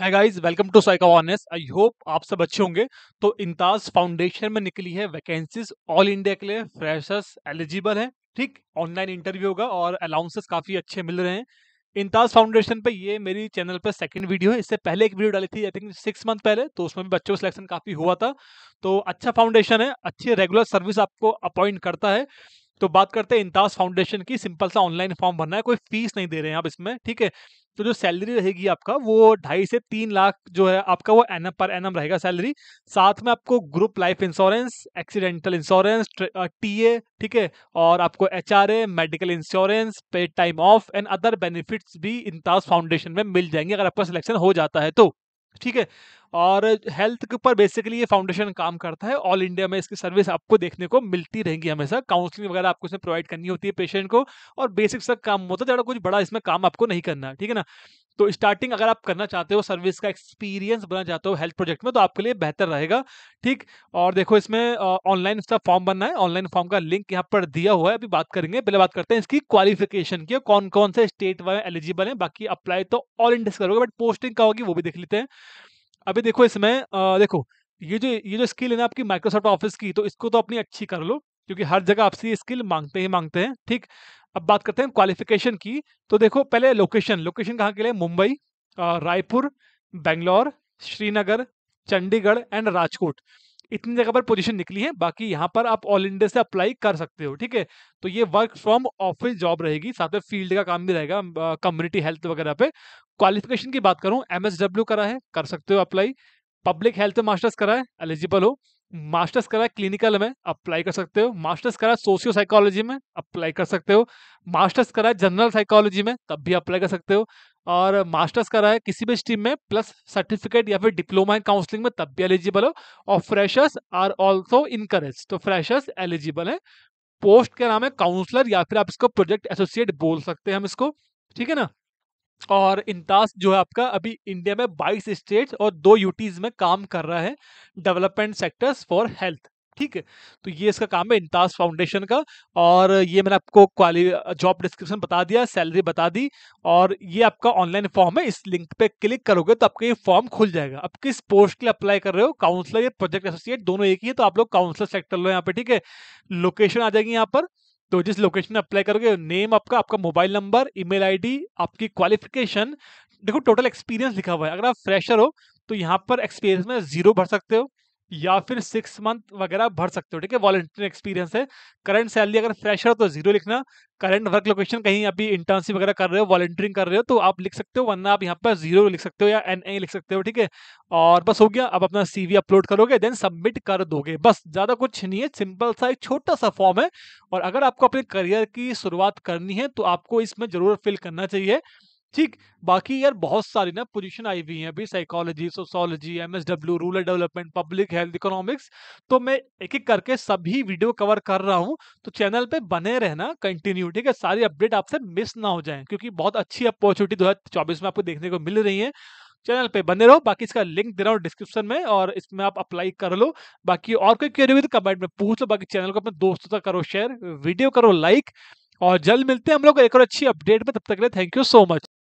है guys welcome to Psychowareness I hope आप सब अच्छे होंगे तो इंताज फाउंडेशन में निकली है वैकेंसीज ऑल इंडिया के लिए फ्रेशर्स एलिजिबल है ठीक ऑनलाइन इंटरव्यू होगा और अलाउंसेस काफी अच्छे मिल रहे हैं इंताज फाउंडेशन पे ये मेरी चैनल पे सेकंड वीडियो है इससे पहले एक वीडियो डाली थी आई थिंक सिक्स मंथ पहले तो उसमें भी बच्चों का सिलेक्शन काफी हुआ था तो अच्छा फाउंडेशन है अच्छी रेगुलर सर्विस आपको अपॉइंट करता है तो बात करते हैं इंताज फाउंडेशन की सिंपल सा ऑनलाइन फॉर्म भरना है कोई फीस नहीं दे रहे हैं आप इसमें ठीक है तो जो सैलरी रहेगी आपका वो ढाई से तीन लाख जो है आपका वो एन पर एन रहेगा सैलरी साथ में आपको group life insurance accidental insurance ए ठीक है और आपको H medical insurance paid time off and other benefits भी इंताज फाउंडेशन में मिल जाएंगे अगर आपका सिलेक्शन हो जाता है तो ठीक है और हेल्थ के ऊपर बेसिकली ये फाउंडेशन काम करता है ऑल इंडिया में इसकी सर्विस आपको देखने को मिलती रहेगी हमेशा काउंसलिंग वगैरह आपको इसमें प्रोवाइड करनी होती है पेशेंट को और बेसिक सा काम होता है ज़्यादा कुछ बड़ा इसमें काम आपको नहीं करना ठीक है ना तो स्टार्टिंग अगर आप करना चाहते हो सर्विस का एक्सपीरियंस बनना चाहते हो हेल्थ प्रोजेक्ट में तो आपके लिए बेहतर रहेगा ठीक और देखो इसमें ऑनलाइन इसका फॉर्म बनना है ऑनलाइन फॉर्म का लिंक यहाँ पर दिया हुआ है अभी बात करेंगे पहले बात करते हैं इसकी क्वालिफिकेशन की कौन कौन से स्टेट वाले एलिजिबल है बाकी अप्लाई तो ऑल इंडिया करोगे बट पोस्टिंग का होगी वो भी देख लेते हैं अभी देखो इसमें देखो ये जो ये जो स्किल है ना आपकी माइक्रोसॉफ्ट ऑफिस की तो इसको तो अपनी अच्छी कर लो क्योंकि हर जगह आपसे ये स्किल मांगते ही मांगते हैं ठीक अब बात करते हैं क्वालिफिकेशन की तो देखो पहले लोकेशन लोकेशन कहाँ के लिए मुंबई रायपुर बेंगलोर श्रीनगर चंडीगढ़ एंड राजकोट इतनी जगह पर पोजीशन निकली है बाकी यहाँ पर आप ऑल इंडिया से अप्लाई कर सकते हो ठीक है तो ये वर्क फ्रॉम ऑफिस जॉब रहेगी साथ में फील्ड का काम भी रहेगा कम्युनिटी हेल्थ वगैरह पे क्वालिफिकेशन की बात करूँ एमएसडब्ल्यू करा है कर सकते हो अप्लाई पब्लिक हेल्थ मास्टर्स करा है एलिजिबल हो मास्टर्स करा क्लिनिकल में अप्लाई कर सकते हो मास्टर्स करा सोशियो साइकोलॉजी में अप्लाई कर सकते हो मास्टर्स करा जनरल साइकोलॉजी में तब भी अप्लाई कर सकते हो और मास्टर्स करा है किसी भी स्ट्रीम में प्लस सर्टिफिकेट या फिर डिप्लोमा इन काउंसलिंग में तब भी एलिजिबल हो और फ्रेशर्स आर ऑल्सो इनकरेज तो फ्रेशर्स एलिजिबल है पोस्ट के नाम है काउंसलर या फिर आप इसको प्रोजेक्ट एसोसिएट बोल सकते हैं हम इसको ठीक है ना और इंतास जो है आपका अभी इंडिया में 22 स्टेट्स और दो यूटीज में काम कर रहा है डेवलपमेंट सेक्टर्स फॉर हेल्थ ठीक है तो ये इसका काम है इंतास फाउंडेशन का और ये मैंने आपको क्वाली जॉब डिस्क्रिप्शन बता दिया सैलरी बता दी और ये आपका ऑनलाइन फॉर्म है इस लिंक पे क्लिक करोगे तो आपका ये फॉर्म खुल जाएगा आप किस पोस्ट के लिए अप्लाई कर रहे हो काउंसलर या प्रोजेक्ट एसोसिएट दोनों एक ही है तो आप लोग काउंसलर सेक्टर लो यहाँ पे ठीक है लोकेशन आ जाएगी यहाँ पर तो जिस लोकेशन में अप्लाई करोगे नेम आपका आपका मोबाइल नंबर ईमेल आईडी आपकी क्वालिफिकेशन देखो टोटल एक्सपीरियंस लिखा हुआ है अगर आप फ्रेशर हो तो यहाँ पर एक्सपीरियंस में जीरो भर सकते हो या फिर सिक्स मंथ वगैरह भर सकते हो ठीक है वॉलेंटियर एक्सपीरियंस है करंट सैलरी अगर फ्रेशर हो तो जीरो लिखना करंट वर्क लोकेशन कहीं अभी इंटर्नशिप वगैरह कर रहे हो वॉलंटियरिंग कर रहे हो तो आप लिख सकते हो वरना आप यहाँ पर जीरो लिख सकते हो या एन ए लिख सकते हो ठीक है और बस हो गया आप अपना वी अपलोड करोगे देन सबमिट कर दोगे बस ज़्यादा कुछ नहीं है सिंपल सा एक छोटा सा फॉर्म है और अगर आपको अपने करियर की शुरुआत करनी है तो आपको इसमें ज़रूर फिल करना चाहिए ठीक बाकी यार बहुत सारी ना पोजीशन आई हुई है अभी psychology sociology M W rural development public health economics तो मैं एक एक करके सभी वीडियो कवर कर रहा हूँ तो चैनल पे बने रहना कंटिन्यू ठीक है सारी अपडेट आपसे मिस ना हो जाए क्योंकि बहुत अच्छी अपॉर्चुनिटी दो में आपको देखने को मिल रही है चैनल पे बने रहो बाकी इसका लिंक दे रहा हूँ डिस्क्रिप्शन में और इसमें आप अप्लाई कर लो बाकी और कोई क्वेरी हुई तो कमेंट में पूछ लो बाकी चैनल को अपने दोस्तों तक करो शेयर वीडियो करो लाइक और जल्द मिलते हैं हम लोग एक और अच्छी अपडेट में तब तक के लिए थैंक यू सो मच